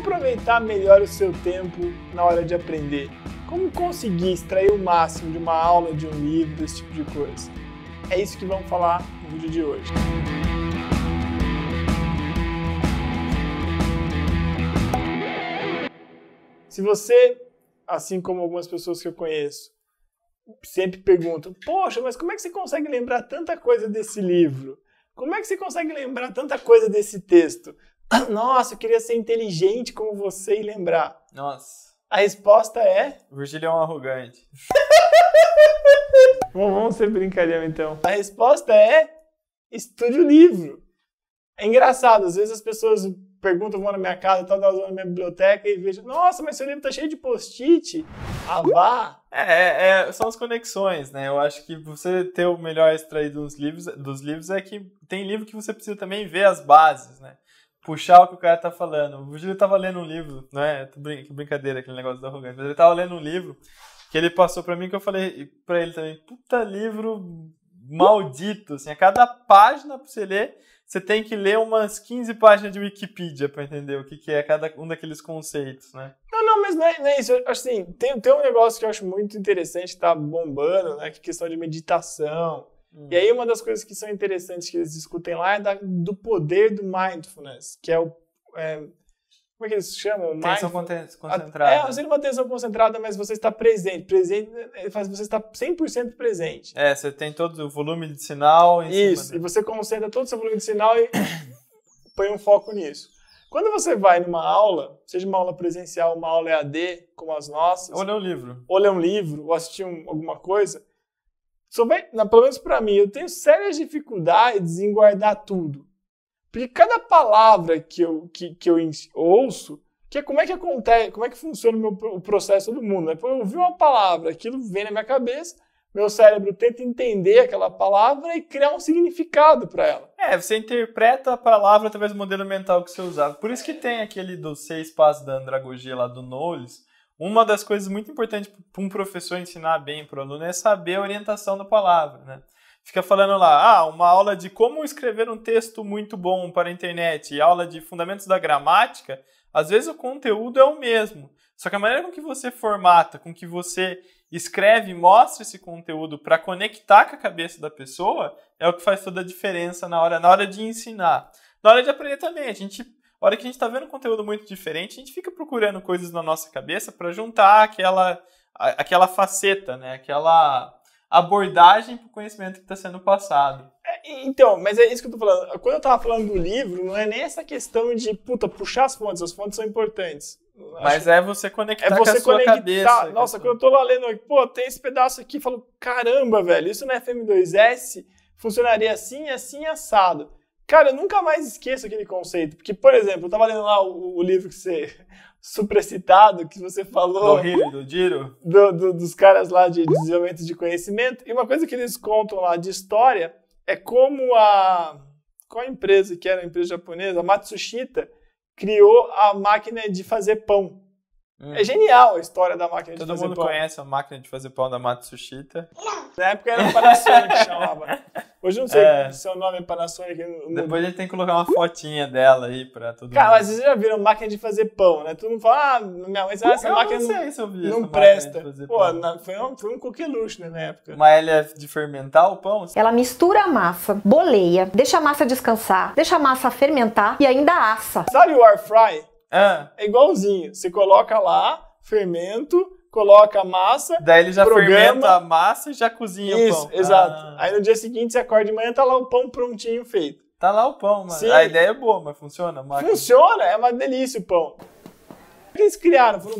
aproveitar melhor o seu tempo na hora de aprender? Como conseguir extrair o máximo de uma aula, de um livro, desse tipo de coisa? É isso que vamos falar no vídeo de hoje. Se você, assim como algumas pessoas que eu conheço, sempre pergunta: Poxa, mas como é que você consegue lembrar tanta coisa desse livro? Como é que você consegue lembrar tanta coisa desse texto? Nossa, eu queria ser inteligente como você e lembrar. Nossa. A resposta é. Virgílio é um arrogante. Bom, vamos ser brincadeira então. A resposta é. Estude o livro. É engraçado, às vezes as pessoas perguntam, vão na minha casa, estão vão na minha biblioteca e vejam, nossa, mas seu livro tá cheio de post-it. Ah, vá! É, é, é, são as conexões, né? Eu acho que você ter o melhor extraído dos livros, dos livros é que tem livro que você precisa também ver as bases, né? puxar o que o cara tá falando. O Virgílio tava lendo um livro, não é? Que brincadeira aquele negócio da arrogância. Mas ele tava lendo um livro que ele passou para mim que eu falei para ele também, puta livro maldito, assim, a cada página pra você ler, você tem que ler umas 15 páginas de Wikipedia para entender o que, que é cada um daqueles conceitos, né? Não, não, mas não é, não é isso. Assim, tem, tem um negócio que eu acho muito interessante, tá bombando, né? Que é questão de meditação. E aí hum. uma das coisas que são interessantes que eles discutem lá é da, do poder do mindfulness, que é o é, como é que eles chamam? Atenção concentrada. É, você não uma atenção concentrada, mas você está presente. Presente faz você estar 100% presente. É, você tem todo o volume de sinal. Isso, e você concentra todo o seu volume de sinal e põe um foco nisso. Quando você vai numa aula, seja uma aula presencial, uma aula EAD, como as nossas. Ou ler um livro. Ou ler um livro, ou assistir um, alguma coisa, só pelo menos para mim, eu tenho sérias dificuldades em guardar tudo. Porque cada palavra que eu, que, que eu ouço, que é como é que acontece, como é que funciona o, meu, o processo do mundo. Né? Eu ouvi uma palavra, aquilo vem na minha cabeça, meu cérebro tenta entender aquela palavra e criar um significado para ela. É, você interpreta a palavra através do modelo mental que você usava. Por isso que tem aquele dos seis passos da andragogia lá do Knowles, uma das coisas muito importantes para um professor ensinar bem para o aluno é saber a orientação da palavra, né? Fica falando lá, ah, uma aula de como escrever um texto muito bom para a internet e aula de fundamentos da gramática, às vezes o conteúdo é o mesmo, só que a maneira com que você formata, com que você escreve e mostra esse conteúdo para conectar com a cabeça da pessoa, é o que faz toda a diferença na hora, na hora de ensinar. Na hora de aprender também, a gente hora que a gente está vendo conteúdo muito diferente, a gente fica procurando coisas na nossa cabeça para juntar aquela, aquela faceta, né? aquela abordagem para o conhecimento que está sendo passado. É, então, mas é isso que eu tô falando. Quando eu tava falando do livro, não é nem essa questão de, puta, puxar as fontes, as fontes são importantes. Mas Acho... é você conectar é você com a sua conectar. cabeça. Nossa, quando eu tô lá lendo, pô, tem esse pedaço aqui, falo, caramba, velho, isso na FM2S funcionaria assim, assim, assado. Cara, eu nunca mais esqueço aquele conceito. Porque, por exemplo, eu estava lendo lá o, o, livro que você. supracitado, que você falou. Do Rio, do Giro? Do, do, dos caras lá de desenvolvimento de conhecimento. E uma coisa que eles contam lá de história é como a. Qual a empresa que era a empresa japonesa? A Matsushita criou a máquina de fazer pão. Hum. É genial a história da máquina Todo de fazer pão. Todo mundo conhece a máquina de fazer pão da Matsushita. Na época era o Panasonic que chamava. Hoje eu não sei é. seu é nome é Panasonic. Depois a gente tem que colocar uma fotinha dela aí pra todo Cara, mundo. mas vocês já viram máquina de fazer pão, né? Todo mundo fala, ah, minha mãe, essa eu máquina não, sei se eu vi não presta. Pô, foi um, foi um coqueluche né, na época. Mas ela é de fermentar o pão? Ela mistura a massa, boleia, deixa a massa descansar, deixa a massa fermentar e ainda assa. Sabe o air fry? Ah. É igualzinho. Você coloca lá, fermento, coloca a massa. Daí ele já programa. fermenta a massa e já cozinha Isso, o pão. Exato. Ah. Aí no dia seguinte você acorda de manhã, tá lá o pão prontinho feito. Tá lá o pão, mano. Sim. A ideia é boa, mas funciona, máquina. Funciona, é uma delícia o pão. eles criaram? Foram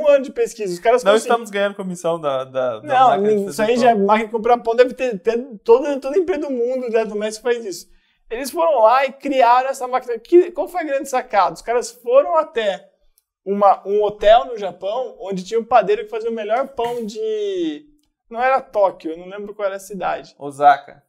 um ano de pesquisa. Os caras Não conseguiram... estamos ganhando comissão da. da, da Não, isso aí pão. já. É máquina de comprar pão deve ter, ter todo toda empresa do mundo, né? México faz isso. Eles foram lá e criaram essa máquina. Que, qual foi a grande sacada? Os caras foram até uma, um hotel no Japão onde tinha um padeiro que fazia o melhor pão de. Não era Tóquio, eu não lembro qual era a cidade. Osaka.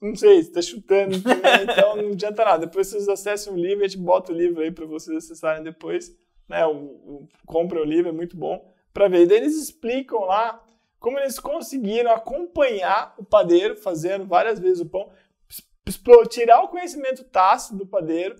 Não sei, você tá chutando, né? então não adianta nada. Depois vocês acessam o livro, a gente bota o livro aí para vocês acessarem depois. Né, o, o, compra o livro, é muito bom para ver. daí eles explicam lá como eles conseguiram acompanhar o padeiro fazendo várias vezes o pão, tirar o conhecimento tácito do padeiro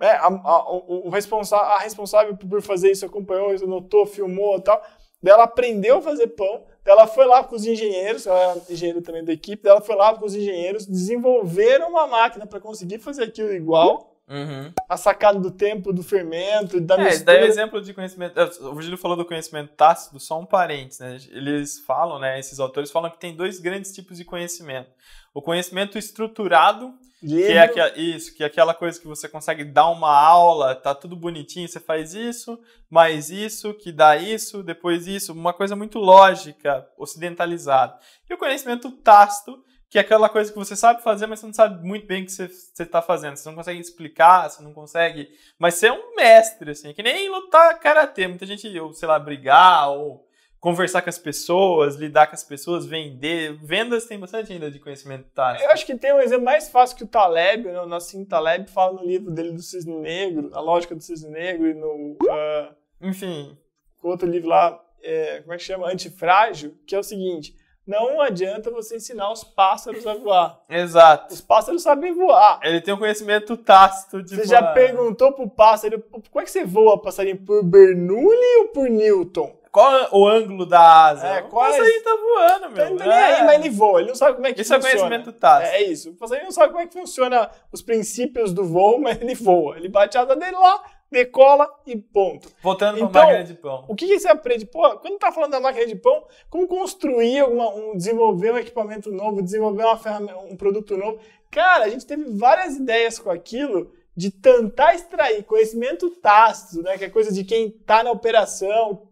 é, a, a, o responsa a responsável por fazer isso acompanhou, notou, filmou e tal. Daí ela aprendeu a fazer pão, daí ela foi lá com os engenheiros, ela era é engenheiro também da equipe, daí ela foi lá com os engenheiros, desenvolveram uma máquina para conseguir fazer aquilo igual Uhum. A sacada do tempo, do fermento, da é, é mistura. É, daí exemplo de conhecimento. É, o Virgílio falou do conhecimento tácito, só um parênteses, né? Eles falam, né? Esses autores falam que tem dois grandes tipos de conhecimento. O conhecimento estruturado, que é aqua, isso, que é aquela coisa que você consegue dar uma aula, tá tudo bonitinho, você faz isso, mais isso, que dá isso, depois isso, uma coisa muito lógica, ocidentalizada. E o conhecimento tácito, que é aquela coisa que você sabe fazer, mas você não sabe muito bem o que você está fazendo. Você não consegue explicar, você não consegue. Mas você é um mestre, assim, é que nem lutar karatê. Muita gente, ou sei lá, brigar, ou conversar com as pessoas, lidar com as pessoas, vender. Vendas tem bastante ainda de conhecimento tático. Eu acho que tem um exemplo mais fácil que o Taleb, né? o Nassim Taleb fala no livro dele do Cisne Negro, A Lógica do Cisne Negro, e no. Uh, Enfim. Outro livro lá, é, como é que chama? Antifrágil, que é o seguinte não adianta você ensinar os pássaros a voar. Exato. Os pássaros sabem voar. Ele tem um conhecimento tácito de Você voar. já perguntou pro pássaro, como é que você voa, passarinho? Por Bernoulli ou por Newton? Qual é o ângulo da asa? É, qual o é passarinho tá voando, meu. Não tá é. aí, mas ele voa. Ele não sabe como é que isso é funciona. Isso é conhecimento tácito. É, é isso. O passarinho não sabe como é que funciona os princípios do voo, mas ele voa. Ele bate a asa dele lá, decola e ponto. Voltando então, para a máquina de pão. O que, que você aprende? Pô, quando tá falando da máquina de pão, como construir, alguma, um, desenvolver um equipamento novo, desenvolver uma ferramenta, um produto novo. Cara, a gente teve várias ideias com aquilo de tentar extrair conhecimento tácito, né, que é coisa de quem está na operação,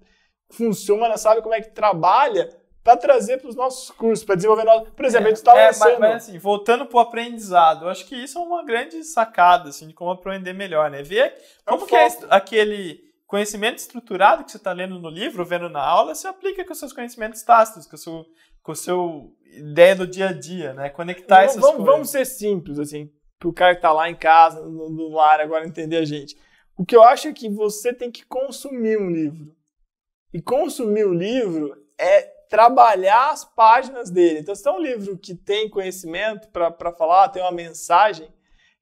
funciona, sabe como é que trabalha, para trazer para os nossos cursos, para desenvolver novos. Por exemplo, é, a gente está é, é, Mas, mas, assim, voltando para o aprendizado, eu acho que isso é uma grande sacada assim, de como aprender melhor, né? Ver é como é que é aquele conhecimento estruturado que você está lendo no livro, vendo na aula, se aplica com os seus conhecimentos tácitos, com o sua, com o seu ideia do dia a dia, né? Conectar essas vamos, coisas. Vamos ser simples, assim, para o cara que está lá em casa, no, no lar, agora entender a gente. O que eu acho é que você tem que consumir um livro. E consumir o um livro é trabalhar as páginas dele. Então, se tem um livro que tem conhecimento para falar, tem uma mensagem,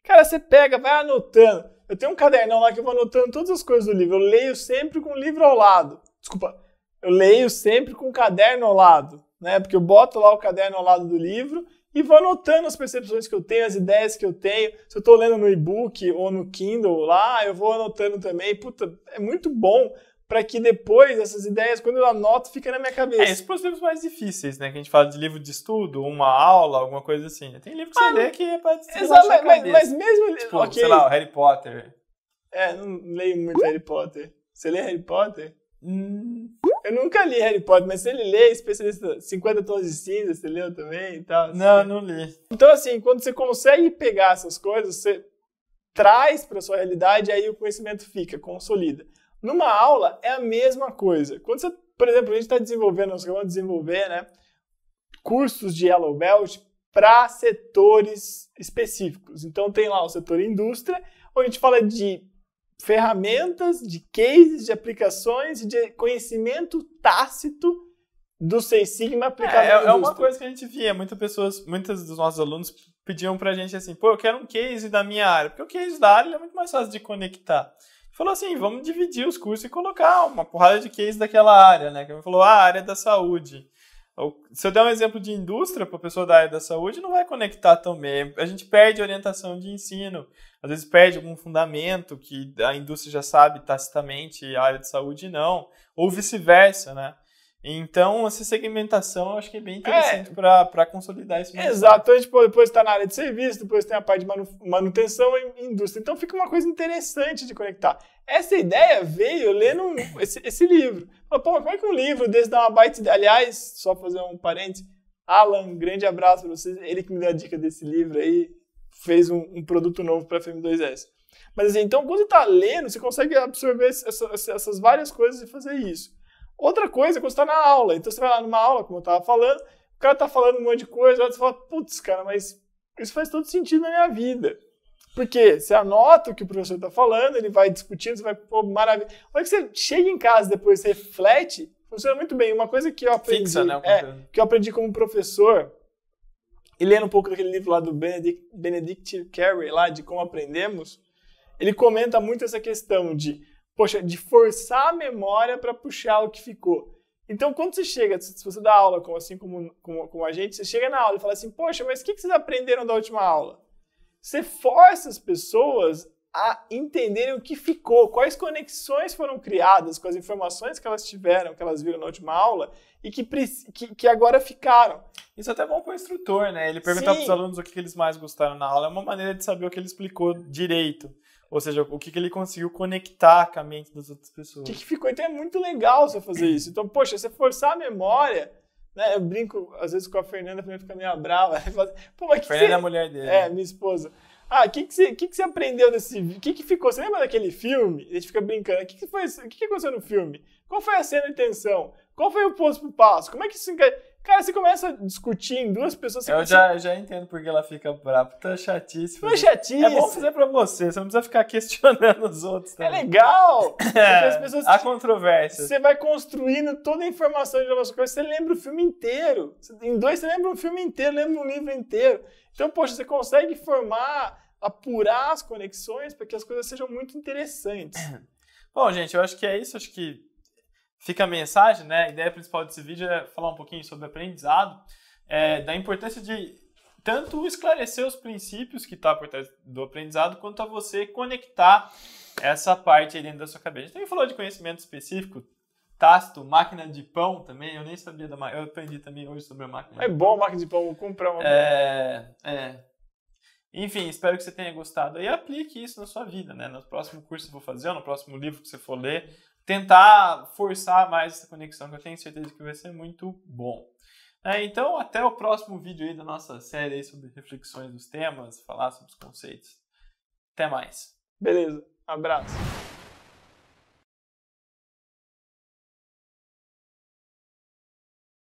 cara, você pega, vai anotando. Eu tenho um cadernão lá que eu vou anotando todas as coisas do livro. Eu leio sempre com o livro ao lado. Desculpa, eu leio sempre com o caderno ao lado, né? Porque eu boto lá o caderno ao lado do livro e vou anotando as percepções que eu tenho, as ideias que eu tenho. Se eu estou lendo no e-book ou no Kindle lá, eu vou anotando também. Puta, é muito bom para que depois essas ideias, quando eu anoto, fiquem na minha cabeça. É, esses processos mais difíceis, né? Que a gente fala de livro de estudo, uma aula, alguma coisa assim. Né? Tem livro que você ah, lê que é pra Exato, mas, mas, mas mesmo... Tipo, okay. sei lá, o Harry Potter. É, não leio muito Harry Potter. Você lê Harry Potter? Hum. Eu nunca li Harry Potter, mas se ele lê, especialista 50 tons de cinza, você leu também e tal. Assim. Não, não li. Então, assim, quando você consegue pegar essas coisas, você traz para sua realidade, aí o conhecimento fica, consolida. Numa aula é a mesma coisa. Quando você, por exemplo, a gente está desenvolvendo, nós vamos desenvolver né, cursos de Yellow Belt para setores específicos. Então tem lá o setor indústria, onde a gente fala de ferramentas, de cases, de aplicações e de conhecimento tácito do Seis Sigma aplicado é, é, é uma coisa que a gente via, muitas pessoas, muitos dos nossos alunos pediam pra gente assim, pô, eu quero um case da minha área, porque o case da área é muito mais fácil de conectar falou assim: vamos dividir os cursos e colocar uma porrada de case daquela área, né? Que ele falou: ah, a área da saúde. Se eu der um exemplo de indústria para a pessoa da área da saúde, não vai conectar tão bem A gente perde orientação de ensino, às vezes perde algum fundamento que a indústria já sabe tacitamente, a área de saúde não, ou vice-versa, né? Então, essa segmentação eu acho que é bem interessante é, para consolidar esse mercado. Exato. A gente tipo, depois está na área de serviço, depois tem a parte de manu, manutenção e indústria. Então, fica uma coisa interessante de conectar. Essa ideia veio lendo esse, esse, livro. Falei, pô, como é que um livro desse dá uma baita ideia? Aliás, só fazer um parênteses, Alan, um grande abraço para vocês. Ele que me deu a dica desse livro aí, fez um, um produto novo para a FM2S. Mas assim, então, quando você está lendo, você consegue absorver essa, essas várias coisas e fazer isso. Outra coisa é quando você está na aula. Então você vai lá numa aula, como eu estava falando, o cara está falando um monte de coisa, você fala, putz, cara, mas isso faz todo sentido na minha vida. Porque você anota o que o professor está falando, ele vai discutindo, você vai, pô, maravilha. Olha que você chega em casa depois, você reflete, funciona muito bem. Uma coisa que eu aprendi, Fixa, né, é, que eu aprendi como professor, e lendo um pouco daquele livro lá do Benedict, Benedict Carey, lá de Como Aprendemos, ele comenta muito essa questão de poxa, de forçar a memória para puxar o que ficou. Então, quando você chega, se você dá aula, com assim como, como, como a gente, você chega na aula e fala assim, poxa, mas o que, que vocês aprenderam da última aula? Você força as pessoas a entenderem o que ficou, quais conexões foram criadas com as informações que elas tiveram, que elas viram na última aula e que, que, que agora ficaram. Isso é até bom para o instrutor, né? Ele perguntar para os alunos o que eles mais gostaram na aula é uma maneira de saber o que ele explicou direito. Ou seja, o que, que ele conseguiu conectar com a mente das outras pessoas. O que, que ficou? Então é muito legal você fazer isso. Então, poxa, você forçar a memória. Né? Eu brinco às vezes com a Fernanda, a Fernanda fica meio brava. Né, assim, Pô, mas que Fernanda você... é a mulher dele. É, minha esposa. Ah, o que, que, você, que, que você aprendeu desse O que, que ficou? Você lembra daquele filme? A gente fica brincando. O que, que, foi, o que, que aconteceu no filme? Qual foi a cena de tensão? Qual foi o ponto pro passo? Como é que isso encaixa? Cara, você começa a discutir em duas pessoas. Eu, já, eu já entendo porque ela fica brava. Tá chatíssimo. Não é É bom fazer pra você. Você não precisa ficar questionando os outros. É também. É legal. É, as pessoas controvérsia. Você vai construindo toda a informação de algumas coisas. Você lembra o filme inteiro. Em dois, você lembra um filme inteiro, lembra um livro inteiro. Então, poxa, você consegue formar, apurar as conexões para que as coisas sejam muito interessantes. Bom, gente, eu acho que é isso. Acho que fica a mensagem, né? A ideia principal desse vídeo é falar um pouquinho sobre aprendizado, é, da importância de tanto esclarecer os princípios que está por trás do aprendizado, quanto a você conectar essa parte aí dentro da sua cabeça. Então, ele falou de conhecimento específico, tácito máquina de pão também, eu nem sabia da máquina. Eu aprendi também hoje sobre a máquina. É bom a máquina de pão, vou comprar uma. É, é. Enfim, espero que você tenha gostado e aplique isso na sua vida, né? No próximo curso que você for fazer, ou no próximo livro que você for ler, tentar forçar mais essa conexão, que eu tenho certeza que vai ser muito bom. É, então, até o próximo vídeo aí da nossa série sobre reflexões dos temas, falar sobre os conceitos. Até mais. Beleza, abraço.